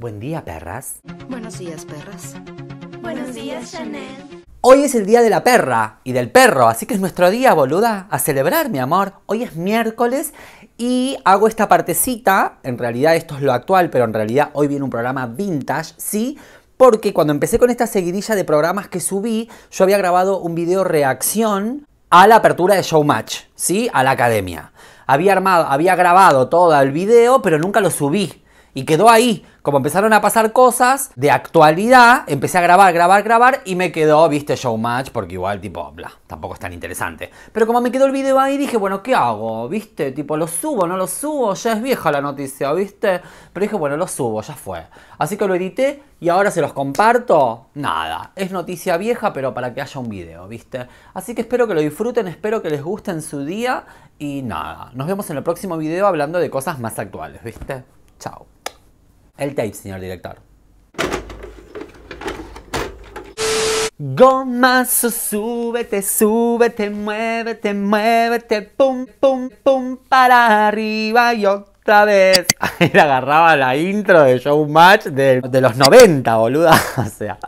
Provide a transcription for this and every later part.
Buen día, perras. Buenos días, perras. Buenos días, Chanel. Hoy es el día de la perra y del perro, así que es nuestro día, boluda, a celebrar, mi amor. Hoy es miércoles y hago esta partecita. En realidad esto es lo actual, pero en realidad hoy viene un programa vintage, ¿sí? Porque cuando empecé con esta seguidilla de programas que subí, yo había grabado un video reacción a la apertura de Showmatch, ¿sí? A la academia. Había armado, había grabado todo el video, pero nunca lo subí. Y quedó ahí. Como empezaron a pasar cosas de actualidad, empecé a grabar, grabar, grabar y me quedó, viste, showmatch, porque igual, tipo, bla, tampoco es tan interesante. Pero como me quedó el video ahí, dije, bueno, ¿qué hago? ¿Viste? Tipo, ¿lo subo? ¿No lo subo? Ya es vieja la noticia, ¿viste? Pero dije, bueno, lo subo, ya fue. Así que lo edité y ahora se los comparto. Nada, es noticia vieja, pero para que haya un video, ¿viste? Así que espero que lo disfruten, espero que les guste en su día y nada. Nos vemos en el próximo video hablando de cosas más actuales, ¿viste? Chao el tape, señor director. Gomazo, súbete, súbete, muévete, muévete, pum, pum, pum, para arriba y otra vez. me agarraba la intro de Showmatch de, de los 90, boluda. O sea.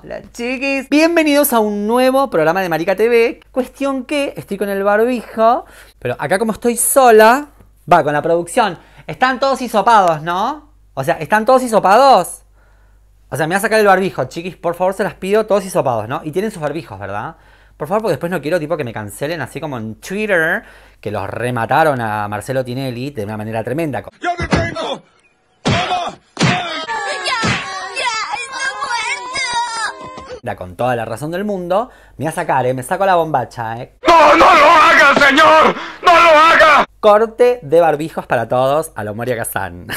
Hola chiquis, bienvenidos a un nuevo programa de Marica TV. Cuestión que estoy con el barbijo, pero acá como estoy sola, va con la producción. Están todos hisopados, ¿no? O sea, están todos hisopados. O sea, me va a sacar el barbijo, chiquis, por favor se las pido, todos hisopados, ¿no? Y tienen sus barbijos, ¿verdad? Por favor, porque después no quiero tipo que me cancelen así como en Twitter, que los remataron a Marcelo Tinelli de una manera tremenda. ¡Ya me tengo! ¡Vamos! con toda la razón del mundo, me va a sacar, ¿eh? me saco la bombacha. ¿eh? ¡No, no lo hagas, señor! Corte de barbijos para todos a lo Moria Kazan.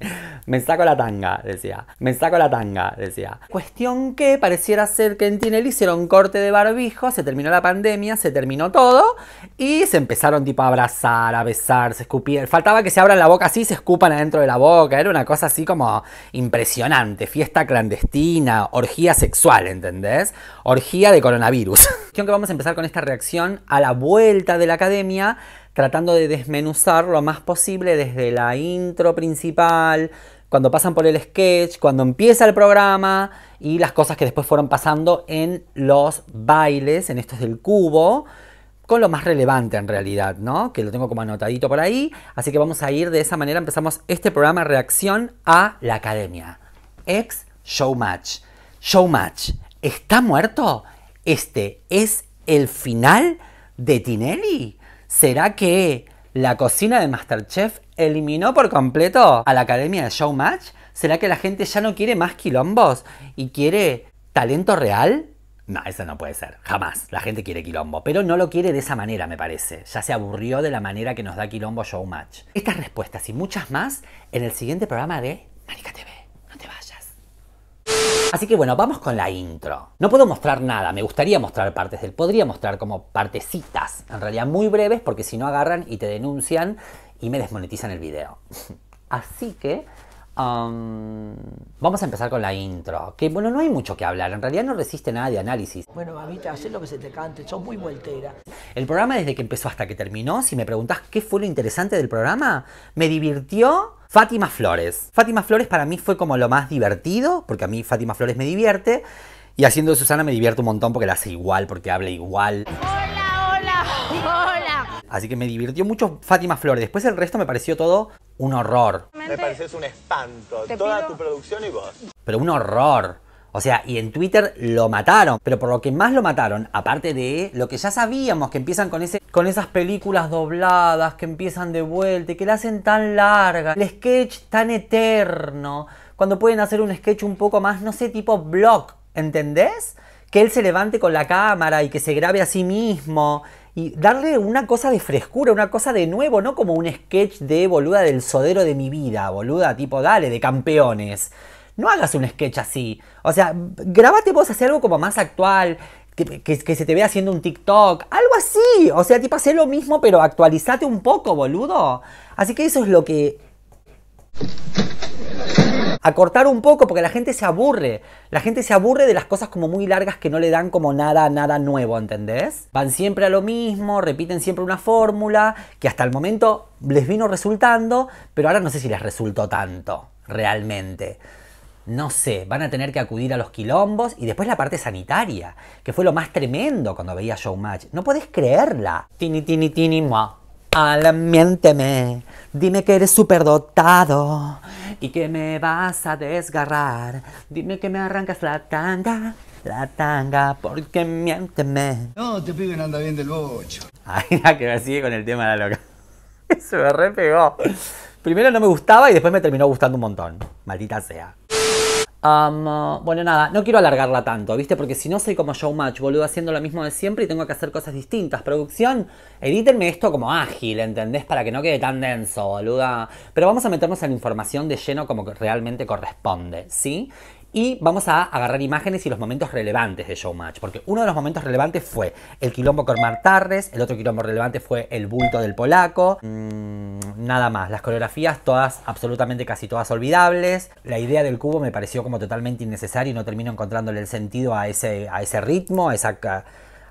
Me saco la tanga, decía. Me saco la tanga, decía. Cuestión que pareciera ser que en Tinel hicieron corte de barbijos, se terminó la pandemia, se terminó todo y se empezaron tipo a abrazar, a besar, se escupían. Faltaba que se abran la boca así se escupan adentro de la boca. Era una cosa así como impresionante. Fiesta clandestina, orgía sexual, ¿entendés? Orgía de coronavirus. Cuestión que vamos a empezar con esta reacción a la vuelta de la academia tratando de desmenuzar lo más posible desde la intro principal, cuando pasan por el sketch, cuando empieza el programa y las cosas que después fueron pasando en los bailes, en estos del cubo, con lo más relevante en realidad, ¿no? Que lo tengo como anotadito por ahí, así que vamos a ir de esa manera, empezamos este programa reacción a la academia. Ex Showmatch. Showmatch, ¿está muerto? Este es el final de Tinelli. ¿Será que la cocina de Masterchef eliminó por completo a la academia de Showmatch? ¿Será que la gente ya no quiere más quilombos y quiere talento real? No, eso no puede ser, jamás. La gente quiere quilombo, pero no lo quiere de esa manera, me parece. Ya se aburrió de la manera que nos da quilombo Showmatch. Estas respuestas y muchas más en el siguiente programa de Marica TV. Así que bueno, vamos con la intro. No puedo mostrar nada, me gustaría mostrar partes del, podría mostrar como partecitas, en realidad muy breves, porque si no agarran y te denuncian y me desmonetizan el video. Así que vamos a empezar con la intro, que bueno, no hay mucho que hablar, en realidad no resiste nada de análisis. Bueno, mamita, haz lo que se te cante, sos muy voltera. El programa desde que empezó hasta que terminó, si me preguntás qué fue lo interesante del programa, me divirtió Fátima Flores. Fátima Flores para mí fue como lo más divertido, porque a mí Fátima Flores me divierte, y haciendo de Susana me divierto un montón porque la hace igual, porque habla igual. Así que me divirtió mucho Fátima Flores. Después el resto me pareció todo un horror. Me pareces un espanto. Toda tu producción y vos. Pero un horror. O sea, y en Twitter lo mataron. Pero por lo que más lo mataron, aparte de lo que ya sabíamos, que empiezan con, ese, con esas películas dobladas, que empiezan de vuelta, y que la hacen tan larga, el sketch tan eterno, cuando pueden hacer un sketch un poco más, no sé, tipo blog, ¿entendés? Que él se levante con la cámara y que se grabe a sí mismo y darle una cosa de frescura, una cosa de nuevo, no como un sketch de boluda del sodero de mi vida, boluda tipo dale, de campeones. No hagas un sketch así. O sea, grabate vos, hacer algo como más actual, que, se te vea haciendo un TikTok, algo así. O sea, tipo, hacer lo mismo, pero actualizate un poco, boludo. Así que eso es lo que. A cortar un poco porque la gente se aburre. La gente se aburre de las cosas como muy largas que no le dan como nada, nada nuevo, ¿entendés? Van siempre a lo mismo, repiten siempre una fórmula que hasta el momento les vino resultando, pero ahora no sé si les resultó tanto, realmente no sé, van a tener que acudir a los quilombos y después la parte sanitaria, que fue lo más tremendo cuando veía Showmatch. No podés creerla. Tini, tini, tini, ma. Al miénteme, dime que eres superdotado y que me vas a desgarrar. Dime que me arrancas la tanga, la tanga, porque miénteme. No, te este piden, anda bien del bocho. Ay, la que me sigue con el tema de la loca. Se me re pegó. Primero no me gustaba y después me terminó gustando un montón. Maldita sea. Ah, bueno, nada, no quiero alargarla tanto, ¿viste? Porque si no soy como Showmatch, boludo, haciendo lo mismo de siempre y tengo que hacer cosas distintas. Producción, edítenme esto como ágil, ¿entendés? Para que no quede tan denso, boluda. Pero vamos a meternos en la información de lleno como realmente corresponde, ¿sí? y vamos a agarrar imágenes y los momentos relevantes de Showmatch, porque uno de los momentos relevantes fue el quilombo con tarres el otro quilombo relevante fue el bulto del polaco, mm, nada más, las coreografías todas absolutamente casi todas olvidables, la idea del cubo me pareció como totalmente innecesaria y no termino encontrándole el sentido a ese, a ese ritmo, a esa,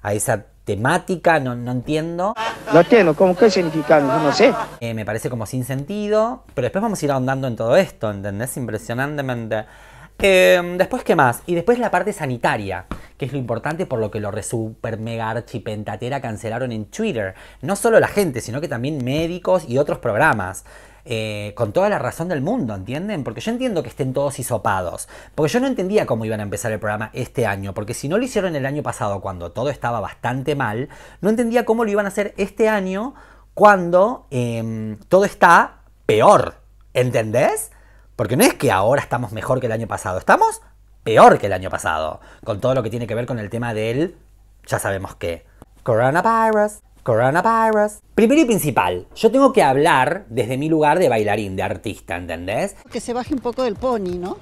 a esa temática, no, entiendo. No entiendo, ¿cómo, ¿qué significa? No sé. Eh, me parece como sin sentido, pero después vamos a ir ahondando en todo esto, ¿entendés? Impresionantemente... Em, después, ¿qué más? Y después la parte sanitaria, que es lo importante por lo que lo super mega archipentatera cancelaron en Twitter. No solo la gente, sino que también médicos y otros programas. Eh, con toda la razón del mundo, ¿entienden? Porque yo entiendo que estén todos hisopados. Porque yo no entendía cómo iban a empezar el programa este año. Porque si no lo hicieron el año pasado, cuando todo estaba bastante mal, no entendía cómo lo iban a hacer este año, cuando em, todo está peor. ¿Entendés? Porque no es que ahora estamos mejor que el año pasado, estamos peor que el año pasado, con todo lo que tiene que ver con el tema del, ya sabemos qué, coronavirus. Coronavirus. Primero y principal, yo tengo que hablar desde mi lugar de bailarín, de artista, ¿entendés? Que se baje un poco del pony, ¿no?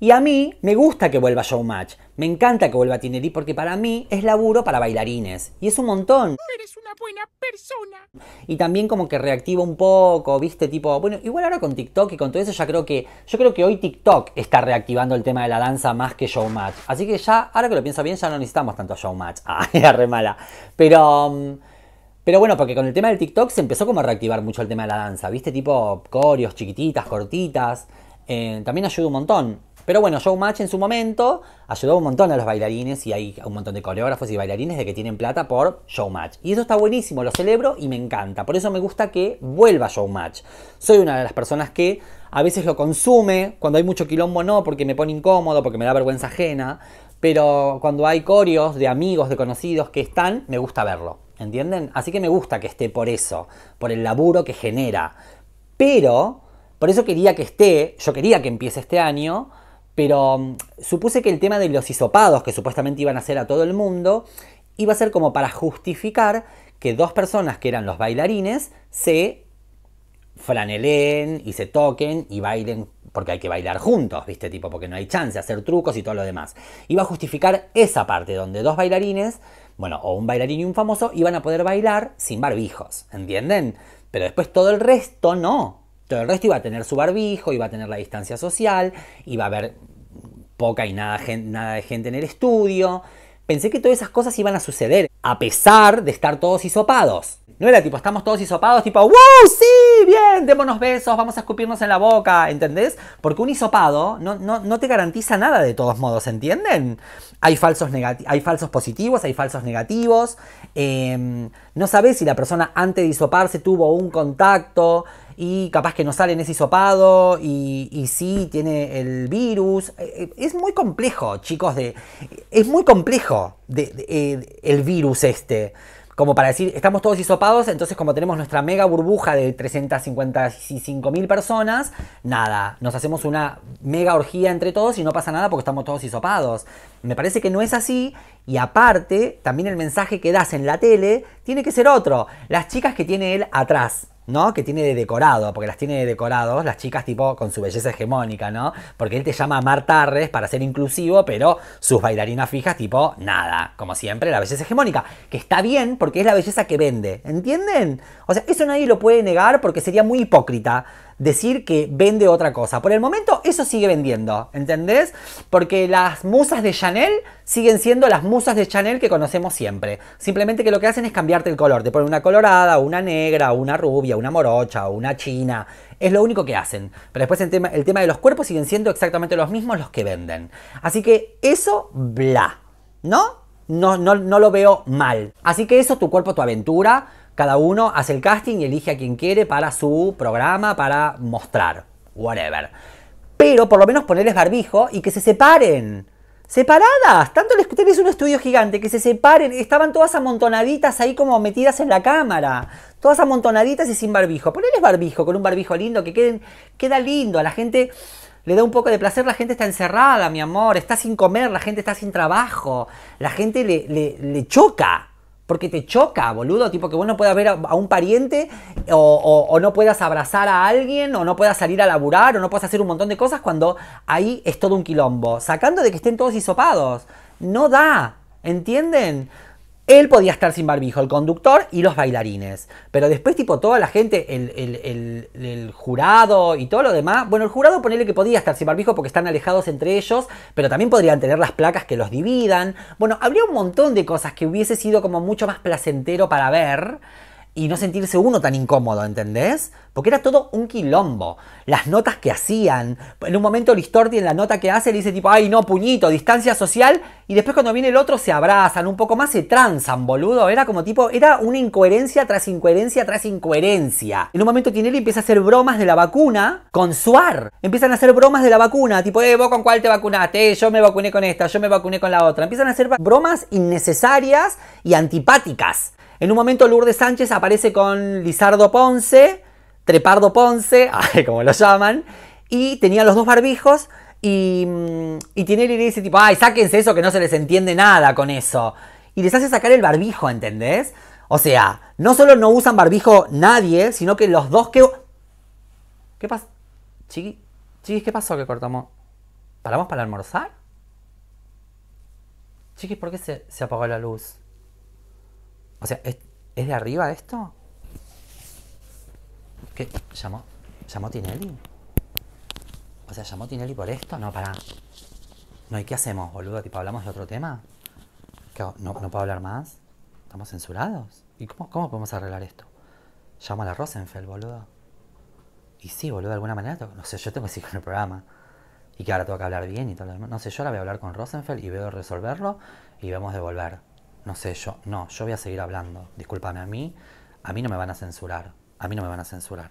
Y a mí me gusta que vuelva Showmatch, me encanta que vuelva a porque para mí es laburo para bailarines. Y es un montón. Eres una buena persona. Y también como que reactiva un poco, viste, tipo, bueno, igual ahora con TikTok y con todo eso ya creo que, yo creo que hoy TikTok está reactivando el tema de la danza más que Showmatch. Así que ya, ahora que lo pienso bien, ya no necesitamos tanto Showmatch. Ah, era re mala. Pero... Mm, pero bueno, porque con el tema del TikTok se empezó como a reactivar mucho el tema de la danza, ¿viste? Tipo corios chiquititas, cortitas. Eh, también ayuda un montón. Pero bueno, Showmatch en su momento ayudó un montón a los bailarines y hay un montón de coreógrafos y bailarines de que tienen plata por Showmatch. Y eso está buenísimo, lo celebro y me encanta. Por eso me gusta que vuelva Showmatch. Soy una de las personas que a veces lo consume, cuando hay mucho quilombo no, porque me pone incómodo, porque me da vergüenza ajena. Pero cuando hay corios de amigos, de conocidos que están, me gusta verlo. ¿Entienden? Así que me gusta que esté por eso, por el laburo que genera. Pero por eso quería que esté, yo quería que empiece este año, pero mm, supuse que el tema de los hisopados que supuestamente iban a hacer a todo el mundo iba a ser como para justificar que dos personas que eran los bailarines se franelen y se toquen y bailen porque hay que bailar juntos, ¿viste? Tipo, porque no hay chance de hacer trucos y todo lo demás. Iba a justificar esa parte donde dos bailarines, bueno, o un bailarín y un famoso, iban a poder bailar sin barbijos, ¿entienden? Pero después todo el resto no. Todo el resto iba a tener su barbijo, iba a tener la distancia social, iba a haber poca y nada, de gente en el estudio. Pensé que todas esas cosas iban a suceder, a pesar de estar todos hisopados. No era tipo, estamos todos hisopados, tipo, ¡wow! ¡Sí! ¡Bien! Démonos besos, vamos a escupirnos en la boca, ¿entendés? Porque un hisopado no, te garantiza nada de todos modos, ¿entienden? Hay falsos, hay falsos positivos, hay falsos negativos. Em, no sabes si la persona antes de hisoparse tuvo un contacto y capaz que no sale en ese hisopado y, sí tiene el virus. Eh, eh, es muy complejo, chicos, de, es muy complejo eh, el virus este como para decir, estamos todos isopados entonces como tenemos nuestra mega burbuja de 355 mil personas, nada, nos hacemos una mega orgía entre todos y no pasa nada porque estamos todos isopados Me parece que no es así y aparte, también el mensaje que das en la tele tiene que ser otro. Las chicas que tiene él atrás, ¿no? Que tiene de decorado, porque las tiene de decorados, las chicas tipo con su belleza hegemónica, ¿no? Porque él te llama Marta Arres para ser inclusivo, pero sus bailarinas fijas tipo nada, como siempre, la belleza hegemónica, que está bien porque es la belleza que vende, ¿entienden? O sea, eso nadie lo puede negar porque sería muy hipócrita decir que vende otra cosa. Por el momento eso sigue vendiendo, ¿entendés? Porque las musas de Chanel siguen siendo las musas de Chanel que conocemos siempre. Simplemente que lo que hacen es cambiarte el color. Te ponen una colorada, una negra, una rubia, una morocha, una china. Es lo único que hacen. Pero después el tema, el tema de los cuerpos siguen siendo exactamente los mismos los que venden. Así que eso, bla. ¿No? No, no, no lo veo mal. Así que eso, tu cuerpo, tu aventura cada uno hace el casting y elige a quien quiere para su programa, para mostrar, whatever. Pero por lo menos ponerles barbijo y que se separen. Separadas, tanto les un estudio gigante que se separen, estaban todas amontonaditas ahí como metidas en la cámara, todas amontonaditas y sin barbijo. Ponerles barbijo, con un barbijo lindo, que queden, queda lindo, a la gente le da un poco de placer, la gente está encerrada, mi amor, está sin comer, la gente está sin trabajo, la gente le, le choca, porque te choca, boludo, tipo que vos no puedas ver a, un pariente o, o, no puedas abrazar a alguien o no puedas salir a laburar o no puedas hacer un montón de cosas cuando ahí es todo un quilombo. Sacando de que estén todos hisopados. No da, ¿entienden? Él podía estar sin barbijo, el conductor y los bailarines. Pero después, tipo, toda la gente, el, jurado y todo lo demás. Bueno, el jurado ponele que podía estar sin barbijo porque están alejados entre ellos, pero también podrían tener las placas que los dividan. Bueno, habría un montón de cosas que hubiese sido como mucho más placentero para ver y no sentirse uno tan incómodo, ¿entendés? Porque era todo un quilombo. Las notas que hacían. En un momento Listorti en la nota que hace le dice tipo, ay no, puñito, distancia social. Y después cuando viene el otro se abrazan, un poco más se transan, boludo. Era como tipo, era una incoherencia tras incoherencia tras incoherencia. En un momento Tinelli empieza a hacer bromas de la vacuna con Suar. Empiezan a hacer bromas de la vacuna, tipo, eh, vos con cuál te vacunaste, eh, yo me vacuné con esta, yo me vacuné con la otra. Empiezan a hacer bromas innecesarias y antipáticas. En un momento Lourdes Sánchez aparece con Lizardo Ponce, Trepardo Ponce, como lo llaman, y tenía los dos barbijos y, mm, tiene Tinelli le dice tipo, ay, sáquense eso que no se les entiende nada con eso. Y les hace sacar el barbijo, ¿entendés? O sea, no solo no usan barbijo nadie, sino que los dos que... ¿Qué pasa? Chiqui, chiquis, ¿qué pasó que cortamos? ¿Paramos para almorzar? Chiquis, ¿por qué se apagó la luz? O sea, ¿es, de arriba esto? ¿Qué? ¿Llamó, ¿Llamó Tinelli? O sea, ¿llamó Tinelli por esto? No, para. No, ¿y qué hacemos, boludo? ¿Tipo hablamos de otro tema? no, ¿No puedo hablar más? ¿Estamos censurados? ¿Y cómo, cómo podemos arreglar esto? Llamo a la Rosenfeld, boludo. Y sí, boludo, de alguna manera, no sé, yo tengo que seguir con el programa. Y que ahora tengo que hablar bien y todo No sé, yo ahora voy a hablar con Rosenfeld y veo resolverlo y vamos a devolver no sé, yo, no, yo voy a seguir hablando. Discúlpame a mí, a mí no me van a censurar, a mí no me van a censurar.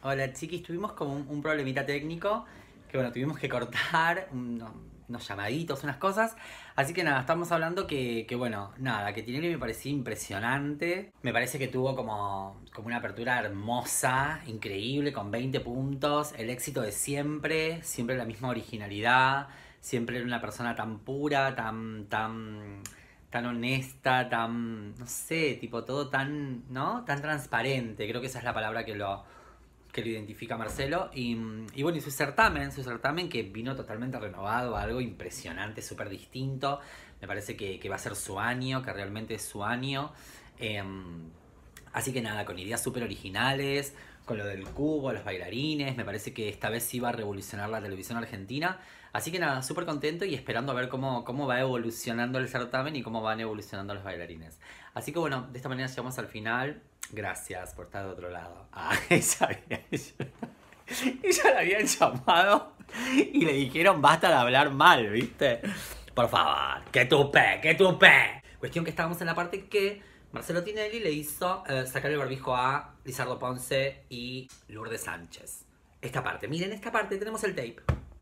Hola chiquis, tuvimos como un, problemita técnico que bueno, tuvimos que cortar unos, llamaditos, unas cosas. Así que nada, estamos hablando que, bueno, nada, que Tinelli me parecía impresionante. Me parece que tuvo como, como una apertura hermosa, increíble, con 20 puntos, el éxito de siempre, siempre la misma originalidad, siempre era una persona tan pura, tan, tan tan honesta, tan, no sé, tipo todo tan, ¿no? Tan transparente, creo que esa es la palabra que lo, que lo identifica Marcelo. Y, y bueno, y su certamen, su certamen que vino totalmente renovado, algo impresionante, súper distinto. Me parece que, va a ser su año, que realmente es su año. Em, así que nada, con ideas súper originales, con lo del cubo, los bailarines, me parece que esta vez sí va a revolucionar la televisión argentina. Así que nada, súper contento y esperando a ver cómo, cómo va evolucionando el certamen y cómo van evolucionando los bailarines. Así que bueno, de esta manera llegamos al final. Gracias por estar de otro lado. Ah, ella, Y ya la habían llamado y le dijeron basta de hablar mal, ¿viste? Por favor, que tupe, que tupe. Cuestión que estábamos en la parte que Marcelo Tinelli le hizo eh, sacar el barbijo a Lizardo Ponce y Lourdes Sánchez. Esta parte, miren esta parte, tenemos el tape.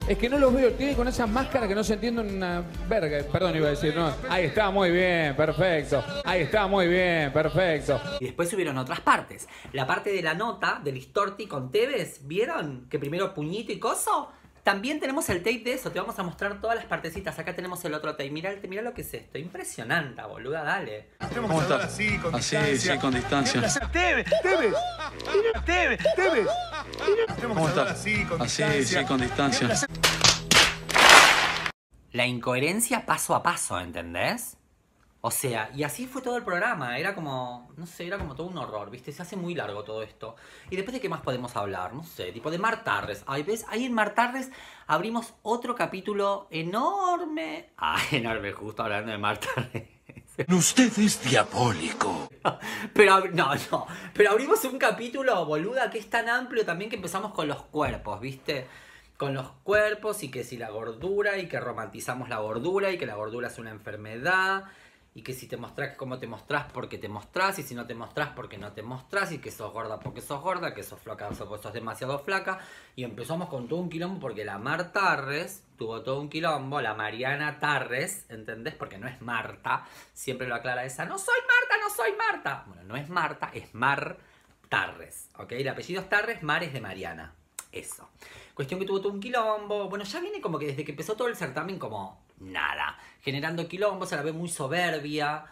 Es que no los veo, tiene con esas máscaras que no se entienden una verga. Perdón, iba a decir, no. Ahí está, muy bien, perfecto. Ahí está, muy bien, perfecto. Y después subieron otras partes. La parte de la nota del Listorti con Tevez, ¿vieron? Que primero puñito y coso. También tenemos el tape de eso, te vamos a mostrar todas las partecitas. Acá tenemos el otro tape. Mira, mira lo que es esto. Impresionante, boluda, dale. ¿Cómo estás? Así, con distancia. Sí, con distancia. ¿Cómo estás? Así, sí, con distancia. La incoherencia paso a paso, ¿entendés? O sea, y así fue todo el programa. Era como, no sé, era como todo un horror, ¿viste? Se hace muy largo todo esto. Y después de qué más podemos hablar, no sé, tipo de Martarres. Ahí ves, ahí en Martarres abrimos otro capítulo enorme. Ah, enorme, justo hablando de Martarres. Usted es diabólico. Pero no, no. Pero abrimos un capítulo, boluda, que es tan amplio también que empezamos con los cuerpos, ¿viste? con los cuerpos y que si la gordura y que romantizamos la gordura y que la gordura es una enfermedad y que si te mostrás como te mostrás porque te mostrás y si no te mostrás porque no te mostrás y que sos gorda porque sos gorda, que sos flaca porque sos demasiado flaca y empezamos con todo un quilombo porque la Mar Tarres tuvo todo un quilombo, la Mariana Tarres, ¿entendés? Porque no es Marta, siempre lo aclara esa, no soy Marta, no soy Marta. Bueno, no es Marta, es Mar Tarres, ¿ok? El apellido es Tarres, Mar es de Mariana. Eso. Cuestión que tuvo todo un quilombo. Bueno, ya viene como que desde que empezó todo el certamen como nada generando quilombo, se la ve muy soberbia.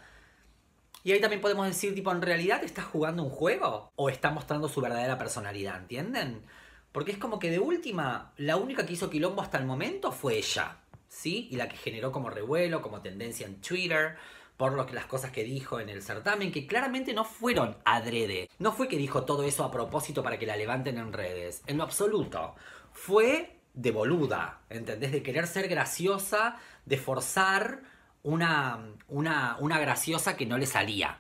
Y ahí también podemos decir, tipo, ¿en realidad está jugando un juego? ¿O está mostrando su verdadera personalidad? ¿Entienden? Porque es como que de última, la única que hizo quilombo hasta el momento fue ella, ¿sí? Y la que generó como revuelo, como tendencia en Twitter, por lo que, las cosas que dijo en el certamen, que claramente no fueron adrede. No fue que dijo todo eso a propósito para que la levanten en redes, en lo absoluto. Fue de boluda, ¿entendés? De querer ser graciosa, de forzar una, una, una graciosa que no le salía.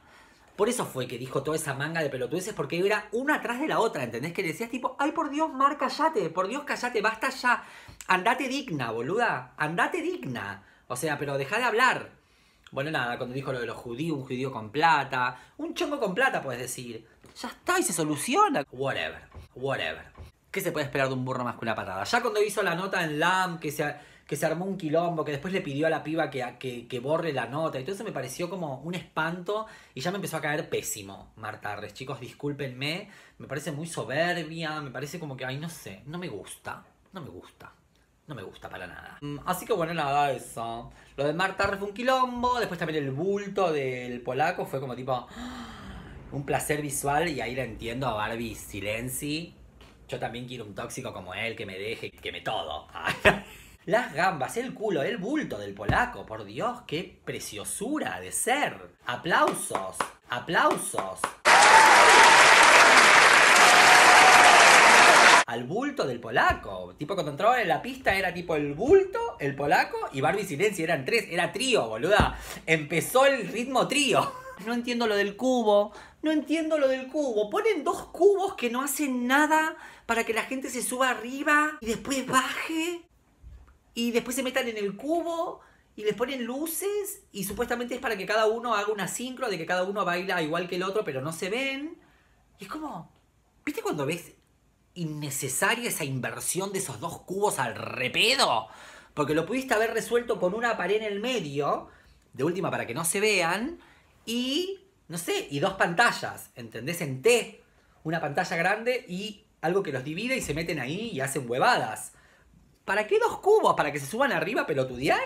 Por eso fue que dijo toda esa manga de pelotudeces, porque era una atrás de la otra, ¿entendés? Que le decías tipo, ay por Dios, Mar, callate, por Dios, callate, basta ya, andate digna, boluda, andate digna. O sea, pero deja de hablar. Bueno, nada, cuando dijo lo de los judíos, un judío con plata, un chongo con plata, puedes decir. Ya está y se soluciona. Whatever, whatever. ¿Qué se puede esperar de un burro más que una patada? Ya cuando hizo la nota en LAM, que se, que se armó un quilombo, que después le pidió a la piba que, que borre la nota, y todo eso me pareció como un espanto y ya me empezó a caer pésimo Marta Arres. Chicos, discúlpenme, me parece muy soberbia, me parece como que, ay, no sé, no me gusta, no me gusta. No me gusta para nada. Mm, así que bueno, nada, eso. Lo de Marta Arres fue un quilombo. Después también el bulto del polaco fue como tipo un placer visual. Y ahí la entiendo a Barbie Silenzi yo también quiero un tóxico como él que me deje, que me todo. Las gambas, el culo, el bulto del polaco. Por Dios, qué preciosura de ser. Aplausos, aplausos. Al bulto del polaco. Tipo, cuando entraban en la pista era tipo el bulto, el polaco y Barbie Silencio. Eran tres, era trío, boluda. Empezó el ritmo trío. No entiendo lo del cubo. No entiendo lo del cubo. Ponen dos cubos que no hacen nada para que la gente se suba arriba y después baje. Y después se metan en el cubo y les ponen luces y supuestamente es para que cada uno haga una sincro de que cada uno baila igual que el otro pero no se ven. Y es como, ¿viste cuando ves innecesaria esa inversión de esos dos cubos al repedo? Porque lo pudiste haber resuelto con una pared en el medio, de última para que no se vean, y, no sé, y dos pantallas, ¿entendés? En T, una pantalla grande y algo que los divide y se meten ahí y hacen huevadas. ¿Para qué dos cubos? ¿Para que se suban arriba a pelotudear?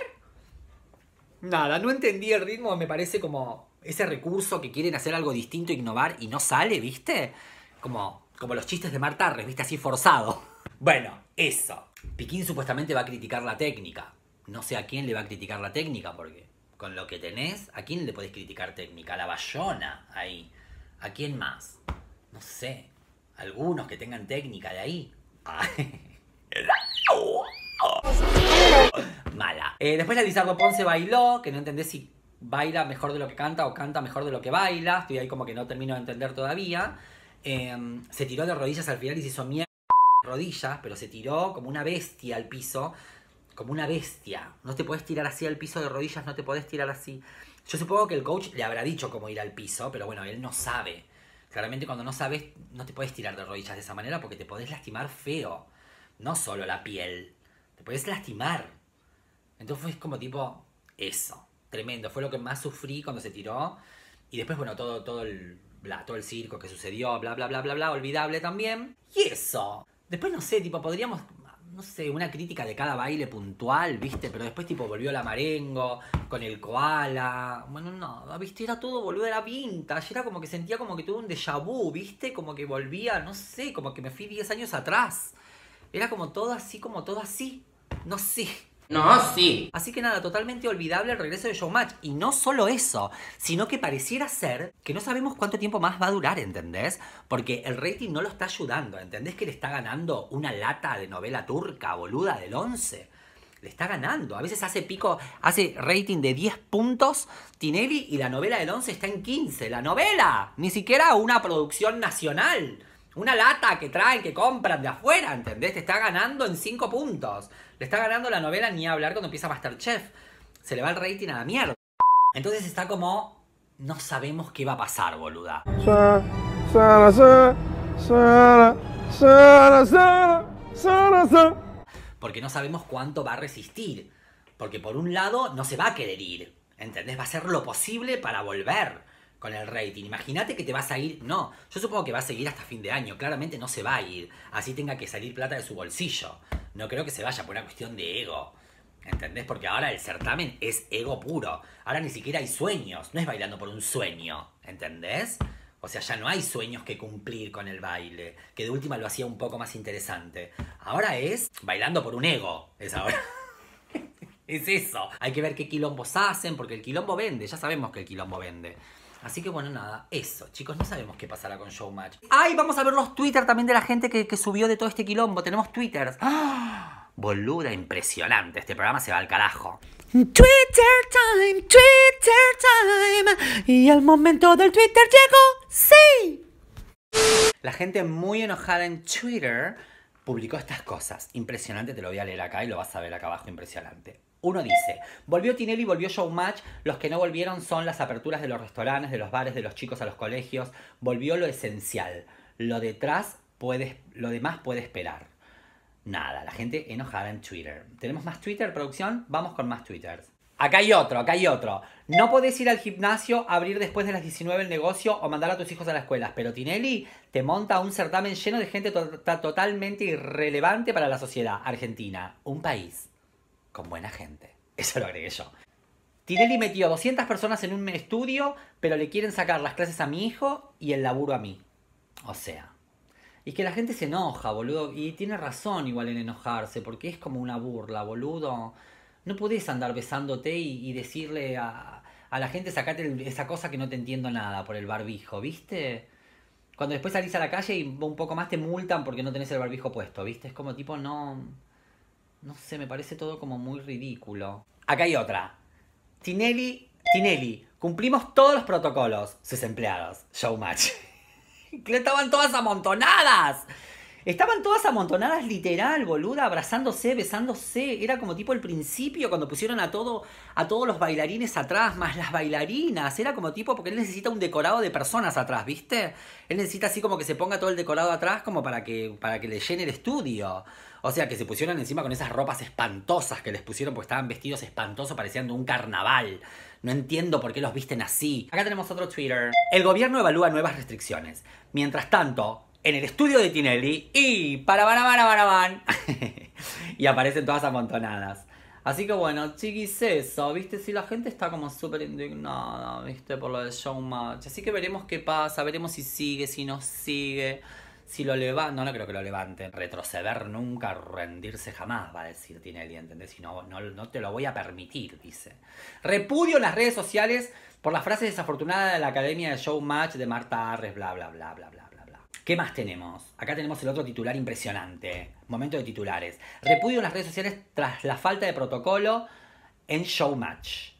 Nada, no entendí el ritmo, me parece como ese recurso que quieren hacer algo distinto, e innovar y no sale, ¿viste? Como, como los chistes de Marta Arres, ¿viste? Así forzado. Bueno, eso. Piquín supuestamente va a criticar la técnica. No sé a quién le va a criticar la técnica porque con lo que tenés, ¿a quién le podés criticar técnica? La Bayona ahí. ¿A quién más? No sé. Algunos que tengan técnica de ahí. Mala. Eh, después la Lizardo Ponce bailó, que no entendés si baila mejor de lo que canta o canta mejor de lo que baila. Estoy ahí como que no termino de entender todavía. Em, se tiró de rodillas al final y se hizo mierda rodillas, pero se tiró como una bestia al piso como una bestia. No te podés tirar así al piso de rodillas, no te podés tirar así. Yo supongo que el coach le habrá dicho cómo ir al piso, pero bueno, él no sabe. Claramente cuando no sabes, no te podés tirar de rodillas de esa manera porque te podés lastimar feo. No solo la piel, te podés lastimar. Entonces fue como tipo eso, tremendo. Fue lo que más sufrí cuando se tiró. Y después, bueno, todo, todo el, bla, todo el circo que sucedió, bla, bla, bla, bla, bla, olvidable también. Y eso. Después, no sé, tipo, podríamos no sé, una crítica de cada baile puntual, ¿viste? Pero después, tipo, volvió la marengo, con el koala. Bueno, no, ¿viste? Era todo, boludo, era vintage. Era como que sentía como que tuve un déjà vu, ¿viste? Como que volvía, no sé, como que me fui 10 años atrás. Era como todo así, como todo así. No sé. No, sí. Así que nada, totalmente olvidable el regreso de Showmatch. Y no solo eso, sino que pareciera ser que no sabemos cuánto tiempo más va a durar, ¿entendés? Porque el rating no lo está ayudando, ¿entendés? Que le está ganando una lata de novela turca, boluda, del 11 le está ganando. A veces hace pico, hace rating de 10 puntos Tinelli y la novela del 11 está en 15. ¡La novela! Ni siquiera una producción nacional. Una lata que traen, que compran de afuera, ¿entendés? Te está ganando en 5 puntos. Le está ganando la novela ni hablar cuando empieza Masterchef. Se le va el rating a la mierda. Entonces está como. No sabemos qué va a pasar, boluda. Porque no sabemos cuánto va a resistir. Porque por un lado no se va a querer ir. ¿Entendés? Va a hacer lo posible para volver con el rating. Imagínate que te vas a ir. No, yo supongo que va a seguir hasta fin de año. Claramente no se va a ir. Así tenga que salir plata de su bolsillo. No creo que se vaya por una cuestión de ego. ¿Entendés? Porque ahora el certamen es ego puro. Ahora ni siquiera hay sueños. No es bailando por un sueño. ¿Entendés? O sea, ya no hay sueños que cumplir con el baile, que de última lo hacía un poco más interesante. Ahora es bailando por un ego, es ahora. es eso. Hay que ver qué quilombos hacen, porque el quilombo vende, ya sabemos que el quilombo vende. Así que bueno, nada, eso. Chicos, no sabemos qué pasará con Showmatch. ¡Ay! Vamos a ver los Twitter también de la gente que, subió de todo este quilombo. Tenemos Twitter. ¡Ah! Boluda, impresionante. Este programa se va al carajo. Twitter time, Twitter time. Y el momento del Twitter llegó. ¡Sí! La gente muy enojada en Twitter publicó estas cosas. Impresionante, te lo voy a leer acá y lo vas a ver acá abajo. Impresionante. Uno dice, volvió Tinelli, volvió Showmatch, los que no volvieron son las aperturas de los restaurantes, de los bares, de los chicos a los colegios, volvió lo esencial, lo detrás puede, lo demás puede esperar. Nada, la gente enojada en Twitter. ¿Tenemos más Twitter, producción? Vamos con más Twitters. Acá hay otro, acá hay otro. No podés ir al gimnasio, abrir después de las 19 el negocio o mandar a tus hijos a la escuela, pero Tinelli te monta un certamen lleno de gente totalmente irrelevante para la sociedad argentina, un país con buena gente. Eso lo agregué yo. Tirelli metió a 200 personas en un estudio, pero le quieren sacar las clases a mi hijo y el laburo a mí. O sea. Y que la gente se enoja, boludo. Y tiene razón igual en enojarse, porque es como una burla, boludo. No podés andar besándote y, decirle a, la gente sacate esa cosa que no te entiendo nada por el barbijo, ¿viste? Cuando después salís a la calle y un poco más te multan porque no tenés el barbijo puesto, ¿viste? Es como tipo, no no sé, me parece todo como muy ridículo. Acá hay otra. Tinelli, Tinelli, cumplimos todos los protocolos. Sus empleados, showmatch. estaban todas amontonadas. Estaban todas amontonadas literal, boluda, abrazándose, besándose. Era como tipo el principio cuando pusieron a todo, a todos los bailarines atrás, más las bailarinas. Era como tipo, porque él necesita un decorado de personas atrás, ¿viste? Él necesita así como que se ponga todo el decorado atrás como para que, para que le llene el estudio. O sea, que se pusieron encima con esas ropas espantosas que les pusieron porque estaban vestidos espantosos, pareciendo un carnaval. No entiendo por qué los visten así. Acá tenemos otro Twitter. El gobierno evalúa nuevas restricciones. Mientras tanto, en el estudio de Tinelli y para van, van, van, van. y aparecen todas amontonadas. Así que bueno, chiquis, eso, viste, si la gente está como súper indignada, viste, por lo de Showmatch. Así que veremos qué pasa, veremos si sigue, si no sigue, si lo levanta No, no creo que lo levante Retroceder nunca, rendirse jamás, va a decir Tinelli, ¿entendés? Si no, no, no te lo voy a permitir, dice. Repudio las redes sociales por las frases desafortunadas de la academia de Showmatch de Marta Arres, bla, bla, bla, bla, bla. ¿Qué más tenemos? Acá tenemos el otro titular impresionante. Momento de titulares. Repudio en las redes sociales tras la falta de protocolo en Showmatch.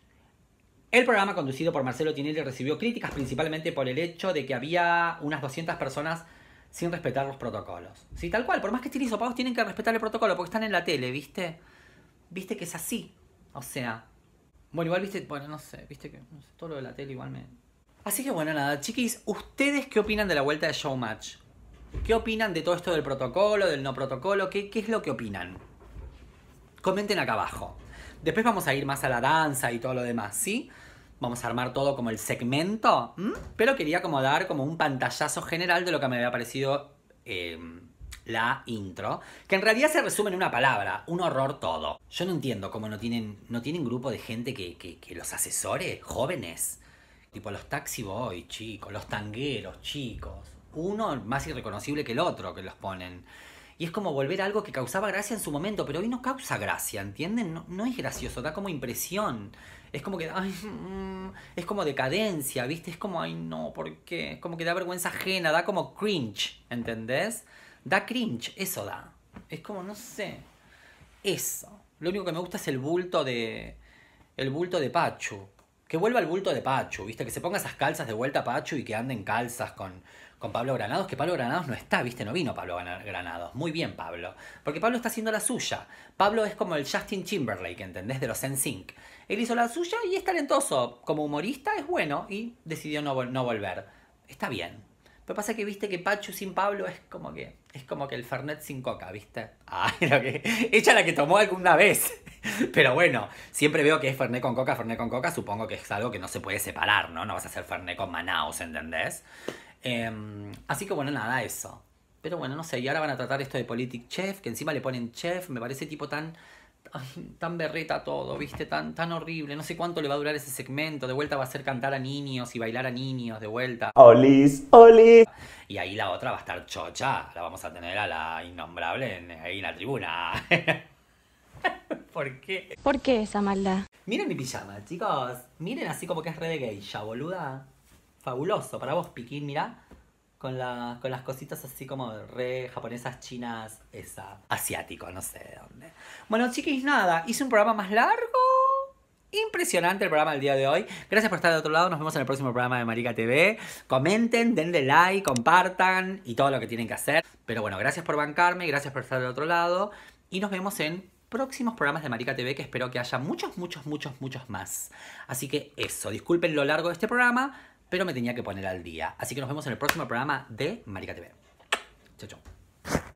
El programa conducido por Marcelo Tinelli recibió críticas principalmente por el hecho de que había unas 200 personas sin respetar los protocolos. Sí, tal cual, por más que estén pagos tienen que respetar el protocolo porque están en la tele, ¿viste? Viste que es así. O sea, bueno, igual viste, bueno, no sé, viste que todo lo de la tele igual me, Así que bueno, nada, chiquis, ¿ustedes qué opinan de la vuelta de Showmatch? ¿Qué opinan de todo esto del protocolo, del no protocolo? ¿Qué, qué es lo que opinan? Comenten acá abajo. Después vamos a ir más a la danza y todo lo demás, ¿sí? Vamos a armar todo como el segmento, pero quería como dar como un pantallazo general de lo que me había parecido em, la intro, que en realidad se resume en una palabra, un horror todo. Yo no entiendo cómo no tienen, no tienen grupo de gente que los asesore, jóvenes Tipo los taxi boy, chicos, los tangueros, chicos. Uno más irreconocible que el otro que los ponen. Y es como volver a algo que causaba gracia en su momento, pero hoy no causa gracia, ¿entienden? No, es gracioso, da como impresión. Es como que. Ay, mm, es como decadencia, ¿viste? Es como, ay, no, ¿por qué? Es como que da vergüenza ajena, da como cringe, ¿entendés? Da cringe, eso da. Es como, no sé. Eso. Lo único que me gusta es el bulto de. El bulto de Pachu que vuelva al bulto de Pachu, ¿viste? Que se ponga esas calzas de vuelta a Pachu y que ande en calzas con, con Pablo Granados, que Pablo Granados no está, ¿viste? No vino Pablo Granados. Muy bien, Pablo. Porque Pablo está haciendo la suya. Pablo es como el Justin Timberlake, ¿entendés? De los Sync. Él hizo la suya y es talentoso. Como humorista es bueno y decidió no, no volver. Está bien. Pero pasa que viste que Pachu sin Pablo es como que. Es como que el Fernet sin coca, ¿viste? ¡Ay, lo que. Echa la que tomó alguna vez. Pero bueno, siempre veo que es Ferné con coca, Ferné con coca, supongo que es algo que no se puede separar, ¿no? No vas a hacer Fernet con Manaus, ¿entendés? Em, así que bueno, nada, eso. Pero bueno, no sé, y ahora van a tratar esto de Politic Chef, que encima le ponen chef, me parece tipo tan. tan berreta todo, ¿viste? Tan, tan horrible. No sé cuánto le va a durar ese segmento. De vuelta va a ser cantar a niños y bailar a niños, de vuelta. Olis, olis. Y ahí la otra va a estar chocha. La vamos a tener a la innombrable ahí en la tribuna. ¿Por qué? ¿Por qué esa maldad? Miren mi pijama, chicos. Miren así como que es re de geisha, boluda. Fabuloso. Para vos, Piquín, mira, Con, con las cositas así como re japonesas, chinas, esa. Asiático, no sé de dónde. Bueno, chiquis, nada. Hice un programa más largo. Impresionante el programa del día de hoy. Gracias por estar de otro lado. Nos vemos en el próximo programa de Marica TV. Comenten, denle like, compartan y todo lo que tienen que hacer. Pero bueno, gracias por bancarme, gracias por estar de otro lado. Y nos vemos en próximos programas de Marica TV que espero que haya muchos, muchos, muchos, muchos más. Así que eso, disculpen lo largo de este programa, pero me tenía que poner al día. Así que nos vemos en el próximo programa de Marica TV. Chao, chao.